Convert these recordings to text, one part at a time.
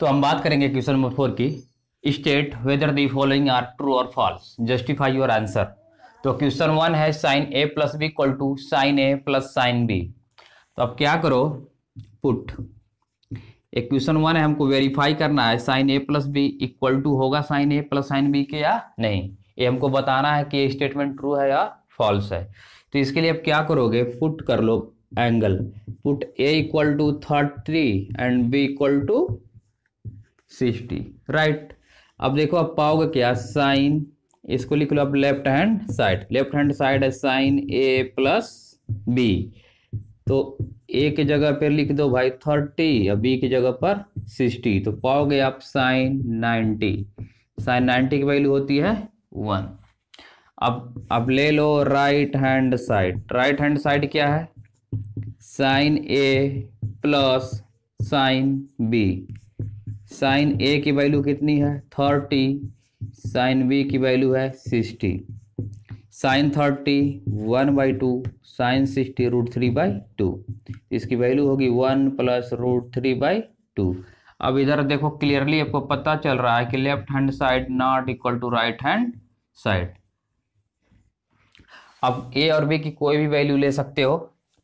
तो हम बात करेंगे क्वेश्चन नंबर फोर की state whether the following are true और फॉल्स जस्टिफाई योर आंसर तो क्वेश्चन वन है sine A plus B equal to sine A plus sine B तो अब क्या करो पुट एक क्वेश्चन वन है हमको वेरीफाई करना है sine A plus B equal to होगा sine A plus sine B के या नहीं ये हमको बताना है कि स्टेटमेंट ट्रू है या फॉल्स है तो इसके लिए अब क्या करोगे पुट कर लो angle put A equal to thirty and B equal to sixty right अब देखो आप पाओगे क्या साइन इसको लिख लो आप left hand side left hand side है साइन ए प्लस बी तो ए के जगह पर लिख दो भाई थर्टी और बी की जगह पर सिक्सटी तो पाओगे आप साइन नाइन्टी साइन नाइन्टी की वैल्यू होती है वन अब अब ले लो right hand side right hand side क्या है sine A plus sine B sine A की वैल्यू कितनी है थर्टी साइन बी की वैल्यू है sixty sine thirty one by two sine sixty root three by two इसकी वैल्यू होगी one plus root three by two अब इधर देखो क्लियरली आपको पता चल रहा है कि left hand side not equal to right hand side अब ए और बी की कोई भी वैल्यू ले सकते हो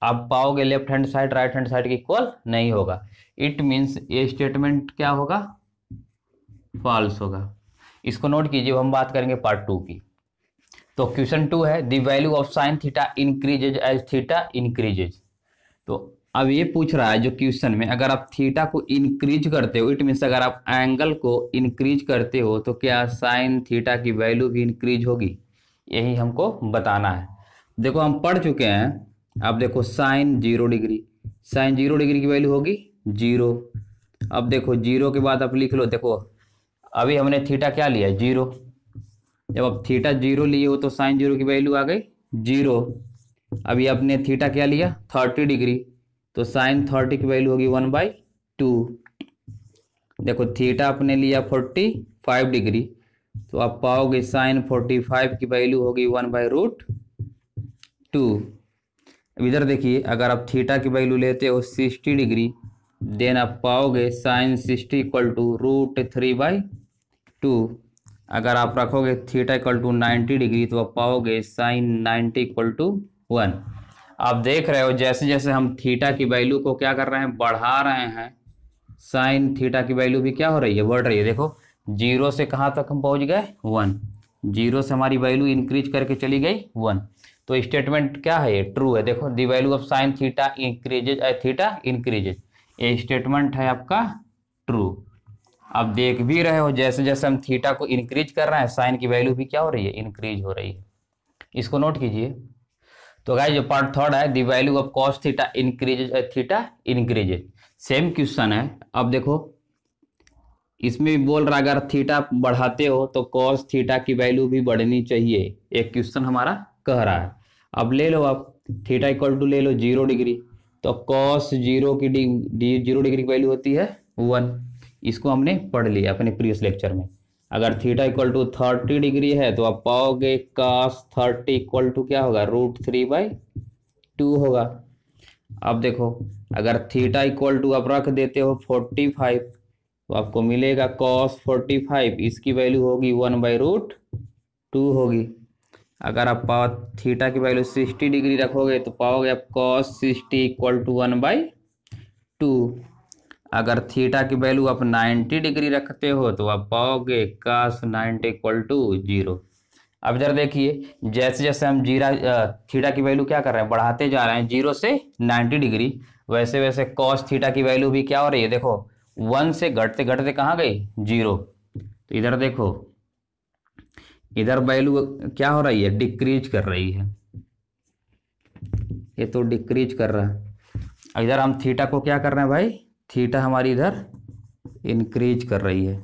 आप पाओगे left hand side right hand side की इक्वल नहीं होगा इट मीन्स ये स्टेटमेंट क्या होगा फॉल्स होगा इसको नोट कीजिए हम बात करेंगे पार्ट टू की तो क्वेश्चन टू है the value of sine theta increases as theta increases तो अब ये पूछ रहा है जो क्वेश्चन में अगर आप थीटा को इंक्रीज करते हो इट मीन्स अगर आप एंगल को इंक्रीज करते हो तो क्या साइन थीटा की वैल्यू भी इंक्रीज होगी यही हमको बताना है देखो हम पढ़ चुके हैं अब देखो sine zero degree sine zero degree की वैल्यू होगी जीरो अब देखो जीरो के बाद आप लिख लो देखो अभी हमने थीटा क्या लिया जीरो जब अब थीटा जीरो लिए हो तो साइन जीरो की वैल्यू आ गई जीरो अभी आपने थीटा क्या लिया थर्टी डिग्री तो साइन थर्टी की वैल्यू होगी वन बाई टू देखो थीटा आपने लिया फोर्टी फाइव डिग्री तो आप पाओगे साइन फोर्टी फाइव की वैल्यू होगी वन बाई रूट टू इधर देखिए अगर आप थीटा की वैल्यू लेते हो सिक्सटी डिग्री देन आप पाओगे sine sixty equal to root three by two अगर आप रखोगे theta equal to ninety degree तो आप पाओगे sine ninety equal to one आप देख रहे हो जैसे जैसे हम थीटा की वैल्यू को क्या कर रहे हैं बढ़ा रहे हैं साइन थीटा की वैल्यू भी क्या हो रही है बढ़ रही है देखो जीरो से कहाँ तक हम पहुँच गए वन जीरो से हमारी वैल्यू इंक्रीज करके चली गई वन तो स्टेटमेंट क्या है ये ट्रू है देखो the value of sine theta increases theta increases ये स्टेटमेंट है आपका ट्रू अब देख भी रहे हो जैसे जैसे हम थीटा को इंक्रीज कर रहे हैं साइन की वैल्यू भी क्या हो रही है इंक्रीज हो रही है इसको नोट कीजिए तो गाइज जो पार्ट थर्ड है the value of cos theta increase theta increase same question है अब देखो इसमें भी बोल रहा है अगर थीटा बढ़ाते हो तो कॉस थीटा की वैल्यू भी बढ़नी चाहिए एक क्वेश्चन हमारा कह रहा है अब ले लो आप थीटा इक्वल टू ले लो जीरो डिग्री तो कॉस जीरो की डी डी जीरो डिग्री की वैल्यू होती है वन इसको हमने पढ़ लिया अपने प्रीवियस लेक्चर में अगर theta equal to thirty degree है तो आप पाओगे कॉस थर्टी इक्वल टू क्या होगा रूट थ्री बाई टू होगा अब देखो अगर थीटा इक्वल टू आप रख देते हो फोर्टी फाइव तो आपको मिलेगा कॉस फोर्टी फाइव इसकी वैल्यू होगी वन बाई रूट टू होगी अगर आप पाओ थीटा की वैल्यू सिक्सटी डिग्री रखोगे तो पाओगे आप cos sixty equal to one by two अगर थीटा की वैल्यू आप 90 डिग्री रखते हो तो आप पाओगे कॉस 90 इक्वल टू जीरो अब जरा देखिए जैसे जैसे हम जीरा थीटा की वैल्यू क्या कर रहे हैं बढ़ाते जा रहे हैं जीरो से नाइन्टी डिग्री वैसे वैसे कॉस थीटा की वैल्यू भी क्या हो रही है देखो वन से घटते घटते कहाँ गई जीरो तो इधर देखो इधर वैल्यू क्या हो रही है डिक्रीज कर रही है ये तो डिक्रीज कर रहा है इधर हम थीटा को क्या कर रहे हैं भाई थीटा हमारी इधर इंक्रीज कर रही है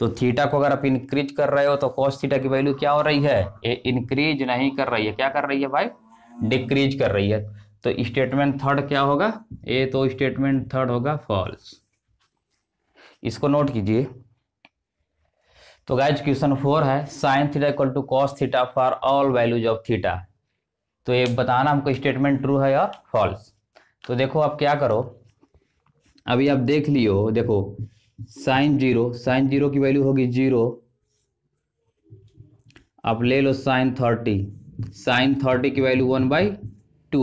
तो थीटा को अगर आप इंक्रीज कर रहे हो तो कॉस थीटा की वैल्यू क्या हो रही है ये इंक्रीज नहीं कर रही है क्या कर रही है भाई डिक्रीज कर रही है तो स्टेटमेंट थर्ड क्या होगा ये तो स्टेटमेंट थर्ड होगा फॉल्स इसको नोट कीजिए तो गाइज क्वेश्चन फोर है sine theta equal to cos theta for all values of theta तो ये बताना हमको स्टेटमेंट ट्रू है और फॉल्स तो देखो आप क्या करो अभी आप देख लियो देखो साइन जीरो साइन जीरो की वैल्यू होगी जीरो आप ले लो साइन थर्टी साइन थर्टी की value one by two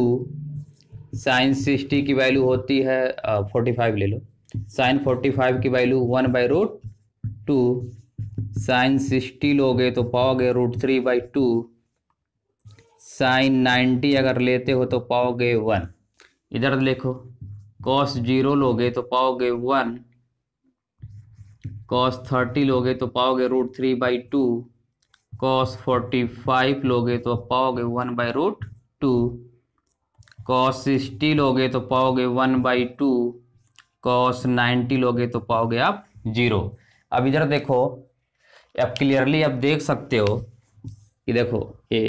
sine sixty की वैल्यू होती है फोर्टी uh, फाइव ले लो साइन फोर्टी फाइव की value one by root two sine sixty लोगे तो पाओगे root three by two sine ninety अगर लेते हो तो पाओगे वन इधर देखो कॉस जीरो लोगे तो पाओगे वन कॉस थर्टी लोगे तो पाओगे root three by two cos forty five लोगे तो पाओगे one by root two cos sixty लोगे तो पाओगे one by two cos ninety लोगे तो पाओगे आप जीरो अब इधर देखो अब क्लियरली आप देख सकते हो कि देखो ये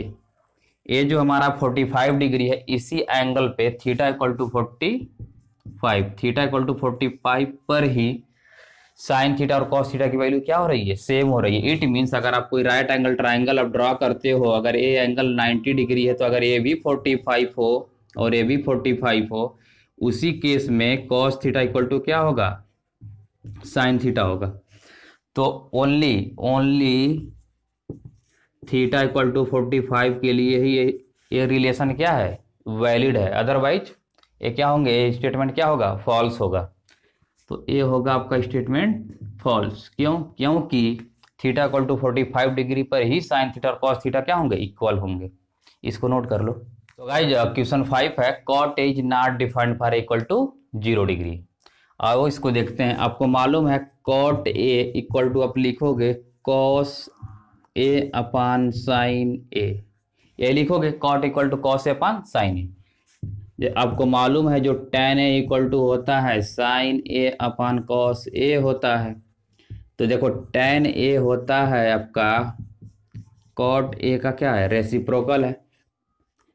ये जो हमारा 45 डिग्री है इसी एंगल पे theta equal to 45 theta equal to 45 पर ही साइन थीटा और कॉस थीटा की वैल्यू क्या हो रही है सेम हो रही है इट मीन्स अगर आप कोई राइट एंगल ट्राइंगल आप ड्रॉ करते हो अगर ए एंगल 90 डिग्री है तो अगर ए भी 45 हो और ए भी 45 हो उसी केस में कॉस थीटा इक्वल टू क्या होगा साइन थीटा होगा तो only only theta equal to forty five के लिए ही ये ये रिलेशन क्या है वैलिड है अदरवाइज ये क्या होंगे स्टेटमेंट क्या होगा फॉल्स होगा तो ये होगा आपका स्टेटमेंट फॉल्स क्यों क्योंकि theta equal to forty five degree पर ही साइन थीटा और कॉस थीटा क्या होंगे इक्वल होंगे इसको नोट कर लो तो गाइज क्वेश्चन फाइव है cot is not defined for equal to zero degree आओ इसको देखते हैं आपको मालूम है कॉट ए इक्वल टू आप लिखोगे cos A upon sine A ये लिखोगे cot equal to cos A upon sine A ये आपको मालूम है जो टेन ए इक्वल टू होता है साइन ए अपान कॉस ए होता है तो देखो टेन ए होता है आपका कॉट ए का क्या है रेसिप्रोकल है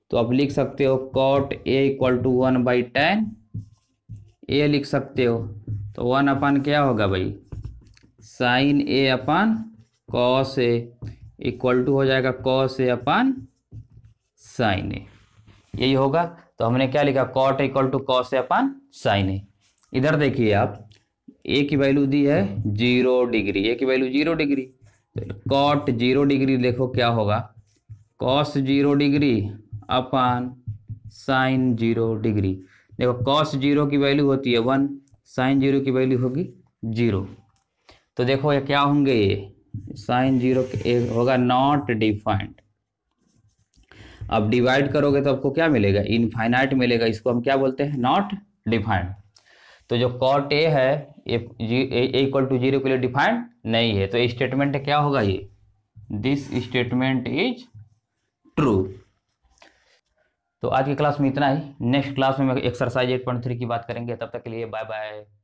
तो आप लिख सकते हो cot A equal to one by tan A लिख सकते हो तो वन अपान क्या होगा भाई sine A upon cos A equal to हो जाएगा कॉस ए अपान साइन ए यही होगा तो हमने क्या लिखा cot equal to cos A upon sine A इधर देखिए आप ए की वैल्यू दी है जीरो डिग्री ए की वैल्यू जीरो डिग्री तो कॉट जीरो डिग्री देखो क्या होगा cos zero degree upon sine zero degree देखो कॉस जीरो की वैल्यू होती है वन साइन जीरो की वैल्यू होगी जीरो तो देखो ये क्या होंगे ये साइन जीरो होगा नॉट डिफाइंड अब डिवाइड करोगे तो आपको क्या मिलेगा इनफाइनाइट मिलेगा इसको हम क्या बोलते हैं नॉट डिफाइंड तो जो कॉट ए है इक्वल टू जीरो के लिए डिफाइंड नहीं है तो स्टेटमेंट क्या होगा ये दिस स्टेटमेंट इज ट्रू तो आज की क्लास में इतना ही नेक्स्ट क्लास में एक्सरसाइज एट पॉइंट थ्री की बात करेंगे तब तक के लिए बाय बाय